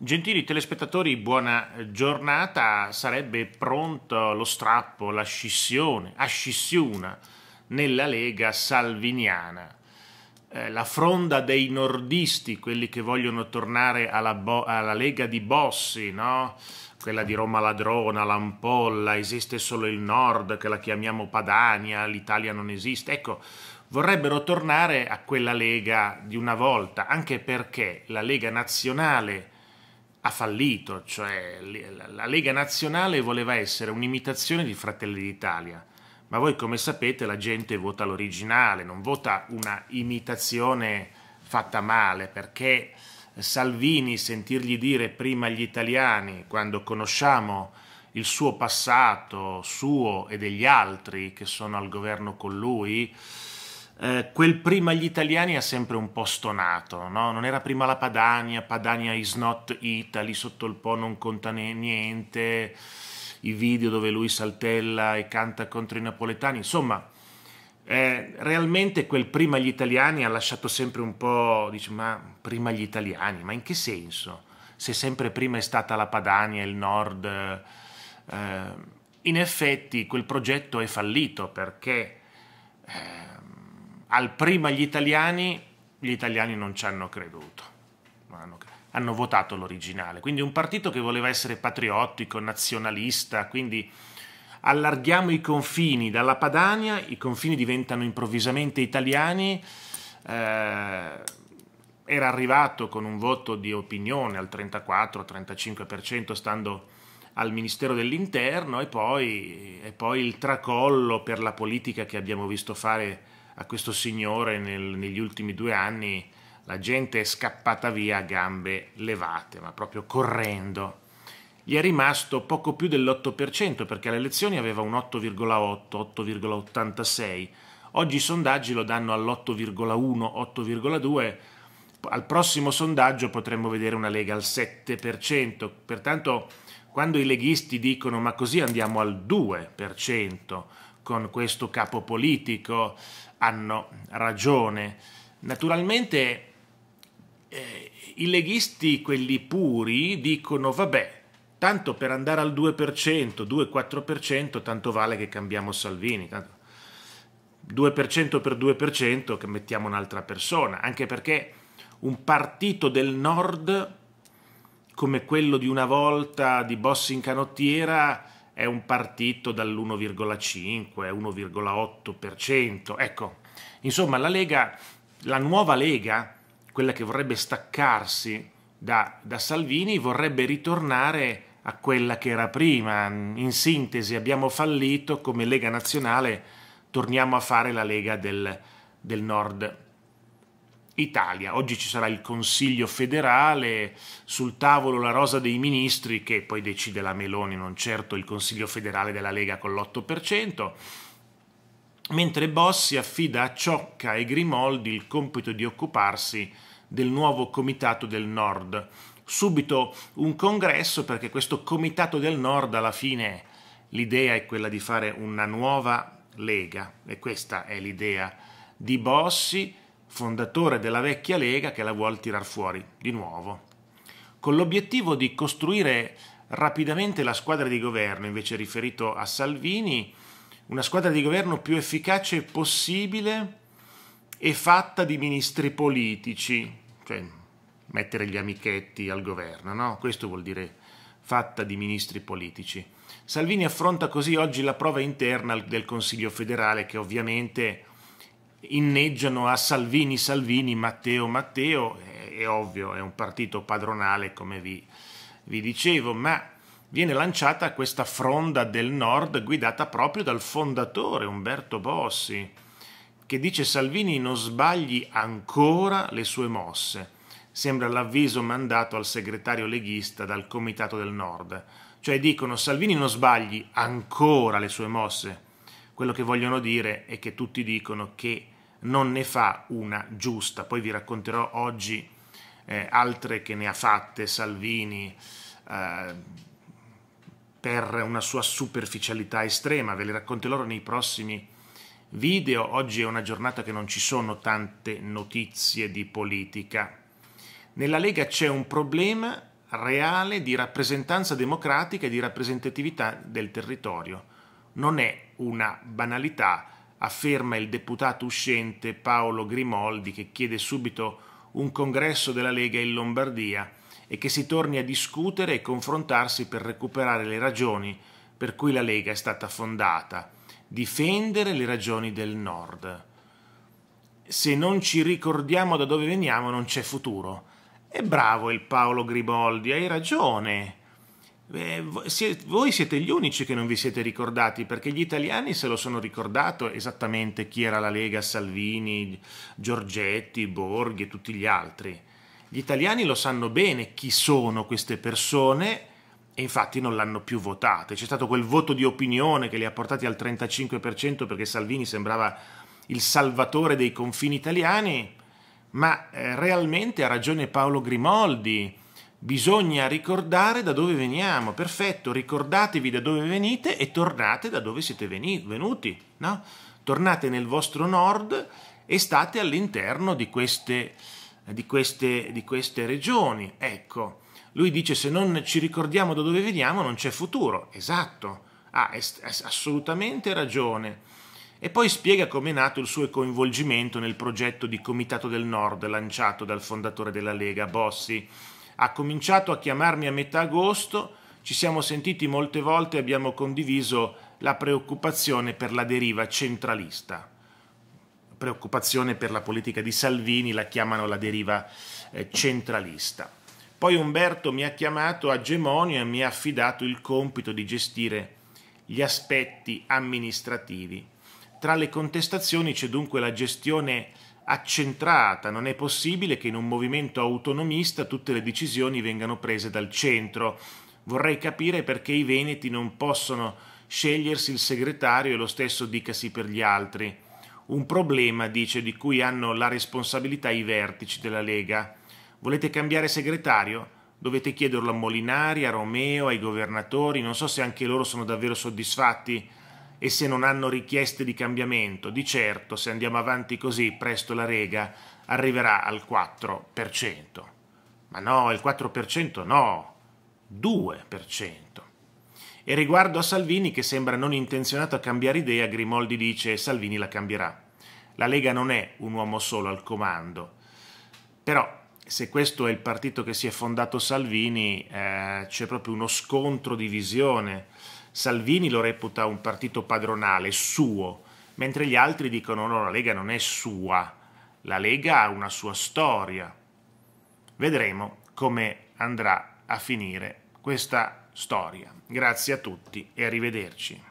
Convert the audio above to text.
Gentili telespettatori, buona giornata. Sarebbe pronto lo strappo, la scissione, ascissiona nella Lega salviniana. Eh, la fronda dei nordisti, quelli che vogliono tornare alla, alla Lega di Bossi, no? quella di Roma ladrona, l'ampolla, esiste solo il nord, che la chiamiamo Padania, l'Italia non esiste. Ecco, vorrebbero tornare a quella Lega di una volta, anche perché la Lega nazionale ha fallito, cioè la Lega Nazionale voleva essere un'imitazione di Fratelli d'Italia, ma voi come sapete la gente vota l'originale, non vota una imitazione fatta male, perché Salvini sentirgli dire prima gli italiani, quando conosciamo il suo passato, suo e degli altri che sono al governo con lui, eh, quel prima gli italiani ha sempre un po' stonato, no? non era prima la Padania, Padania is not Italy, sotto il po' non conta niente, i video dove lui saltella e canta contro i napoletani, insomma eh, realmente quel prima gli italiani ha lasciato sempre un po', dice ma prima gli italiani, ma in che senso? Se sempre prima è stata la Padania, il nord... Eh, in effetti quel progetto è fallito perché... Eh, al prima gli italiani, gli italiani non ci hanno creduto, hanno, hanno votato l'originale. Quindi un partito che voleva essere patriottico, nazionalista, quindi allarghiamo i confini dalla Padania, i confini diventano improvvisamente italiani. Eh, era arrivato con un voto di opinione al 34-35%, stando al Ministero dell'Interno, e poi, e poi il tracollo per la politica che abbiamo visto fare a questo signore nel, negli ultimi due anni la gente è scappata via a gambe levate, ma proprio correndo. Gli è rimasto poco più dell'8% perché alle elezioni aveva un 8,8, 8,86. Oggi i sondaggi lo danno all'8,1, 8,2. Al prossimo sondaggio potremmo vedere una Lega al 7%. Pertanto quando i leghisti dicono ma così andiamo al 2%, con questo capo politico hanno ragione. Naturalmente eh, i leghisti, quelli puri, dicono vabbè, tanto per andare al 2%, 2-4%, tanto vale che cambiamo Salvini. Tanto 2% per 2% che mettiamo un'altra persona, anche perché un partito del nord come quello di una volta di Bossi in canottiera è un partito dall'1,5, 1,8%. Ecco, insomma, la Lega, la nuova Lega, quella che vorrebbe staccarsi da, da Salvini, vorrebbe ritornare a quella che era prima. In sintesi, abbiamo fallito come Lega Nazionale, torniamo a fare la Lega del, del Nord Italia. Oggi ci sarà il Consiglio federale, sul tavolo la rosa dei ministri che poi decide la Meloni, non certo il Consiglio federale della Lega con l'8%, mentre Bossi affida a Ciocca e Grimoldi il compito di occuparsi del nuovo Comitato del Nord. Subito un congresso perché questo Comitato del Nord alla fine l'idea è quella di fare una nuova Lega e questa è l'idea di Bossi fondatore della vecchia Lega che la vuole tirar fuori di nuovo, con l'obiettivo di costruire rapidamente la squadra di governo, invece riferito a Salvini, una squadra di governo più efficace possibile e fatta di ministri politici, cioè mettere gli amichetti al governo, no? Questo vuol dire fatta di ministri politici. Salvini affronta così oggi la prova interna del Consiglio federale che ovviamente inneggiano a Salvini, Salvini, Matteo, Matteo, è, eh, è ovvio, è un partito padronale come vi, vi dicevo, ma viene lanciata questa fronda del nord guidata proprio dal fondatore Umberto Bossi, che dice Salvini non sbagli ancora le sue mosse. Sembra l'avviso mandato al segretario leghista dal Comitato del Nord. Cioè dicono Salvini non sbagli ancora le sue mosse. Quello che vogliono dire è che tutti dicono che non ne fa una giusta. Poi vi racconterò oggi eh, altre che ne ha fatte Salvini eh, per una sua superficialità estrema, ve le racconterò nei prossimi video. Oggi è una giornata che non ci sono tante notizie di politica. Nella Lega c'è un problema reale di rappresentanza democratica e di rappresentatività del territorio non è una banalità, afferma il deputato uscente Paolo Grimoldi che chiede subito un congresso della Lega in Lombardia e che si torni a discutere e confrontarsi per recuperare le ragioni per cui la Lega è stata fondata, difendere le ragioni del Nord. Se non ci ricordiamo da dove veniamo non c'è futuro. E bravo il Paolo Grimoldi, hai ragione. Eh, voi siete gli unici che non vi siete ricordati perché gli italiani se lo sono ricordato esattamente chi era la Lega, Salvini, Giorgetti, Borghi e tutti gli altri. Gli italiani lo sanno bene chi sono queste persone e infatti non l'hanno più votate. C'è stato quel voto di opinione che li ha portati al 35% perché Salvini sembrava il salvatore dei confini italiani, ma eh, realmente ha ragione Paolo Grimoldi Bisogna ricordare da dove veniamo, perfetto, ricordatevi da dove venite e tornate da dove siete venuti, no? Tornate nel vostro nord e state all'interno di queste, di, queste, di queste regioni, ecco. Lui dice se non ci ricordiamo da dove veniamo non c'è futuro, esatto, ha ah, assolutamente ragione. E poi spiega come è nato il suo coinvolgimento nel progetto di Comitato del Nord lanciato dal fondatore della Lega, Bossi, ha cominciato a chiamarmi a metà agosto, ci siamo sentiti molte volte e abbiamo condiviso la preoccupazione per la deriva centralista. Preoccupazione per la politica di Salvini, la chiamano la deriva eh, centralista. Poi Umberto mi ha chiamato a Gemonio e mi ha affidato il compito di gestire gli aspetti amministrativi. Tra le contestazioni c'è dunque la gestione accentrata, non è possibile che in un movimento autonomista tutte le decisioni vengano prese dal centro. Vorrei capire perché i veneti non possono scegliersi il segretario e lo stesso dicasi per gli altri. Un problema, dice, di cui hanno la responsabilità i vertici della Lega. Volete cambiare segretario? Dovete chiederlo a Molinari, a Romeo, ai governatori, non so se anche loro sono davvero soddisfatti e se non hanno richieste di cambiamento, di certo se andiamo avanti così presto la rega arriverà al 4%. Ma no, il 4% no, 2%. E riguardo a Salvini, che sembra non intenzionato a cambiare idea, Grimoldi dice Salvini la cambierà. La Lega non è un uomo solo al comando. Però se questo è il partito che si è fondato Salvini, eh, c'è proprio uno scontro di visione Salvini lo reputa un partito padronale, suo, mentre gli altri dicono no, la Lega non è sua, la Lega ha una sua storia. Vedremo come andrà a finire questa storia. Grazie a tutti e arrivederci.